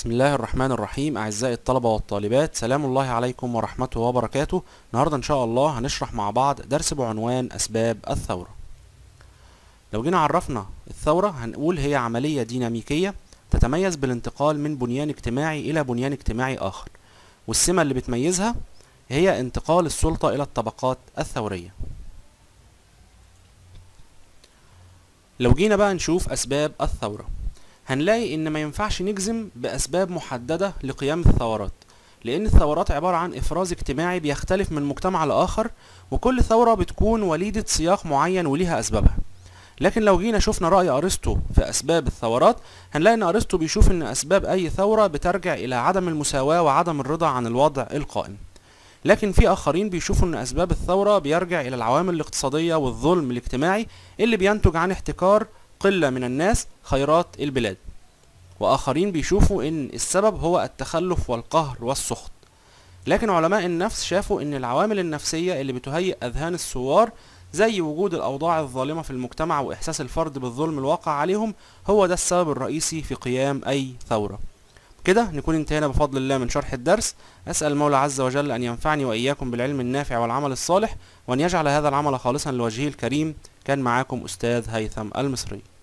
بسم الله الرحمن الرحيم أعزائي الطلبة والطالبات سلام الله عليكم ورحمته وبركاته النهاردة إن شاء الله هنشرح مع بعض درس بعنوان أسباب الثورة لو جينا عرفنا الثورة هنقول هي عملية ديناميكية تتميز بالانتقال من بنيان اجتماعي إلى بنيان اجتماعي آخر والسمة اللي بتميزها هي انتقال السلطة إلى الطبقات الثورية لو جينا بقى نشوف أسباب الثورة هنلاقي ان ما ينفعش نجزم باسباب محددة لقيام الثورات لان الثورات عبارة عن افراز اجتماعي بيختلف من مجتمع لاخر وكل ثورة بتكون وليدة سياق معين وليها اسبابها لكن لو جينا شفنا رأي أرسطو في أسباب الثورات هنلاقي إن أرسطو بيشوف إن أسباب أي ثورة بترجع إلى عدم المساواة وعدم الرضا عن الوضع القائم لكن في آخرين بيشوفوا إن أسباب الثورة بيرجع إلى العوامل الاقتصادية والظلم الاجتماعي اللي بينتج عن احتكار قلة من الناس خيرات البلاد وآخرين بيشوفوا إن السبب هو التخلف والقهر والسخط لكن علماء النفس شافوا إن العوامل النفسية اللي بتهيئ أذهان الثوار زي وجود الأوضاع الظالمة في المجتمع وإحساس الفرد بالظلم الواقع عليهم هو ده السبب الرئيسي في قيام أي ثورة كده نكون انتهينا بفضل الله من شرح الدرس أسأل المولى عز وجل أن ينفعني وإياكم بالعلم النافع والعمل الصالح وأن يجعل هذا العمل خالصا لوجهه الكريم كان معاكم أستاذ هيثم المصري